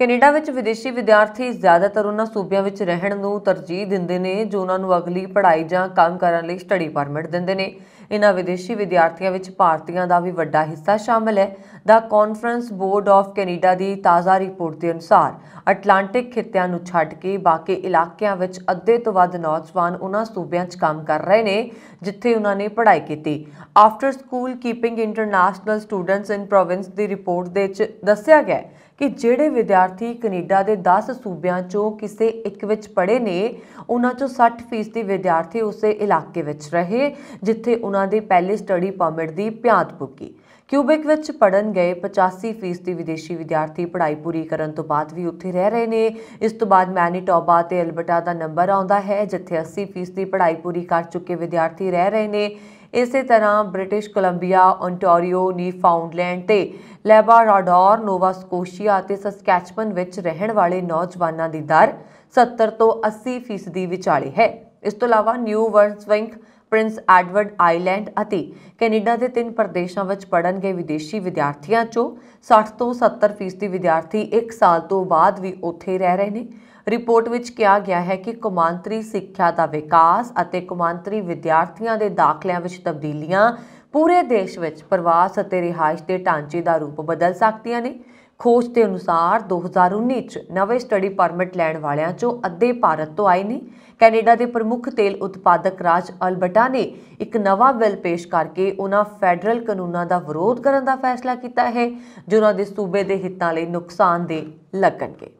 Canada ਵਿੱਚ ਵਿਦੇਸ਼ੀ ਵਿਦਿਆਰਥੀ ਜ਼ਿਆਦਾਤਰ ਉਹਨਾਂ ਸੂਬਿਆਂ ਵਿੱਚ ਰਹਿਣ ਨੂੰ ਤਰਜੀਹ ਦਿੰਦੇ ਨੇ ਜੋ ਉਹਨਾਂ ਨੂੰ ਅਗਲੀ ਪੜ੍ਹਾਈ ਜਾਂ ਕੰਮ ਕਰਨ ਲਈ ਸਟੱਡੀ ਪਰਮਿਟ ਦਿੰਦੇ ਨੇ ਇਹਨਾਂ ਵਿਦੇਸ਼ੀ ਵਿਦਿਆਰਥੀਆਂ ਵਿੱਚ ਭਾਰਤੀਆਂ ਦਾ ਵੀ ਵੱਡਾ ਹਿੱਸਾ ਸ਼ਾਮਲ ਹੈ ਦਾ ਕਾਨਫਰੰਸ ਬੋਰਡ ਆਫ ਕੈਨੇਡਾ ਦੀ ਤਾਜ਼ਾ ਰਿਪੋਰਟ ਦੇ ਅਨੁਸਾਰ ਅਟਲਾਂਟਿਕ ਖਿੱਤਿਆਂ ਨੂੰ ਛੱਡ ਕੇ ਬਾਕੀ ਇਲਾਕਿਆਂ ਵਿੱਚ ਅੱਧੇ ਤੋਂ ਵੱਧ ਨੌਜਵਾਨ ਉਹਨਾਂ ਸੂਬਿਆਂ 'ਚ ਕੰਮ ਕਰ ਰਹੇ ਨੇ ਜਿੱਥੇ ਉਹਨਾਂ ਨੇ ਪੜ੍ਹਾਈ ਕੀਤੀ after school keeping international students in province ਦੀ ਰਿਪੋਰਟ ਦੇ ਵਿੱਚ ਦੱਸਿਆ ਗਿਆ ਕਿ ਜਿਹੜੇ ਵਿਦਿਆਰਥੀ ਕੈਨੇਡਾ ਦੇ 10 ਸੂਬਿਆਂ ਚੋਂ ਕਿਸੇ ਇੱਕ ਵਿੱਚ ਪੜ੍ਹੇ ਨੇ ਉਹਨਾਂ ਚੋਂ 60% ਦੇ ਵਿਦਿਆਰਥੀ ਉਸੇ ਇਲਾਕੇ ਵਿੱਚ ਰਹੇ ਜਿੱਥੇ ਉਹਨਾਂ ਦੇ ਪਹਿਲੇ ਸਟੱਡੀ ਪਰਮਿਟ ਦੀ ਪਿਆਦ ਪੁੱਕੀ ਕਿਊਬਿਕ ਵਿੱਚ ਪੜਨ ਗਏ 85% ਦੇ ਵਿਦੇਸ਼ੀ ਵਿਦਿਆਰਥੀ ਪੜ੍ਹਾਈ ਪੂਰੀ ਕਰਨ ਤੋਂ ਬਾਅਦ ਵੀ ਉੱਥੇ ਰਹਿ ਰਹੇ ਨੇ ਇਸ ਤੋਂ ਬਾਅਦ ਮੈਨੀਟੋਬਾ ਤੇ ਅਲਬਰਟਾ ਦਾ ਨੰਬਰ ਆਉਂਦਾ ਹੈ ਜਿੱਥੇ 80% ਦੀ ਪੜ੍ਹਾਈ ਪੂਰੀ ਕਰ ਚੁੱਕੇ ਵਿਦਿਆਰਥੀ ਰਹਿ ਰਹੇ ਨੇ ਇਸੇ ਤਰ੍ਹਾਂ ਬ੍ਰਿਟਿਸ਼ ਕੋਲੰਬੀਆ ਓਨਟਾਰੀਓ ਨੀਫਾਉਂਡਲੈਂਡ ਤੇ ਲੈਬਾਰਾਡੋਰ ਨੋਵਾ ਸਕੋਸ਼ੀਆ ਅਤੇ ਸਸਕੈਚਮਨ ਵਿੱਚ ਰਹਿਣ ਵਾਲੇ ਨੌਜਵਾਨਾਂ ਦੀ ਦਰ 70 ਤੋਂ 80 ਵਿਚਾਲੇ ਹੈ ਇਸ ਤੋਂ ਇਲਾਵਾ New Brunswick Prince Edward Island ਅਤੇ ਕੈਨੇਡਾ ਦੇ ਤਿੰਨ ਪ੍ਰਦੇਸ਼ਾਂ ਵਿੱਚ ਪੜਨ ਗਏ ਵਿਦੇਸ਼ੀ ਵਿਦਿਆਰਥੀਆਂ ਚੋਂ 60 ਤੋਂ 70% ਵਿਦਿਆਰਥੀ 1 ਸਾਲ ਤੋਂ ਬਾਅਦ ਵੀ ਉੱਥੇ ਰਹਿ ਰਹੇ ਨੇ ਰਿਪੋਰਟ ਵਿੱਚ ਕਿਹਾ ਗਿਆ ਹੈ ਕਿ ਕੁਮਾਂਤਰੀ ਸਿੱਖਿਆ ਦਾ ਵਿਕਾਸ ਅਤੇ ਕੁਮਾਂਤਰੀ ਵਿਦਿਆਰਥੀਆਂ ਦੇ ਦਾਖਲਿਆਂ ਵਿੱਚ ਤਬਦੀਲੀਆਂ ਪੂਰੇ ਦੇਸ਼ ਵਿੱਚ ਪ੍ਰਵਾਸ ਅਤੇ ਰਿਹਾਇਸ਼ ਦੇ ਢਾਂਚੇ ਦਾ ਰੂਪ ਬਦਲ ਸਕਦੀਆਂ ਨੇ ਖੋਜ ਦੇ ਅਨੁਸਾਰ 2019 ਚ ਨਵੇਂ ਸਟੱਡੀ ਪਰਮਿਟ ਲੈਣ ਵਾਲਿਆਂ ਚੋਂ ਅੱਧੇ ਭਾਰਤ ਤੋਂ ਆਏ ਨੇ ਕੈਨੇਡਾ ਦੇ ਪ੍ਰਮੁੱਖ ਤੇਲ ਉਤਪਾਦਕ ਰਾਜ ਅਲਬਰਟਾ ਨੇ ਇੱਕ ਨਵਾਂ ਬਿੱਲ ਪੇਸ਼ ਕਰਕੇ ਉਹਨਾਂ ਫੈਡਰਲ ਕਾਨੂੰਨਾਂ ਦਾ ਵਿਰੋਧ ਕਰਨ ਦਾ ਫੈਸਲਾ ਕੀਤਾ ਹੈ ਜਿਨ੍ਹਾਂ ਦੇ ਸੂਬੇ ਦੇ ਹਿੱਤਾਂ ਲਈ ਨੁਕਸਾਨਦੇ ਲੱਗਣਗੇ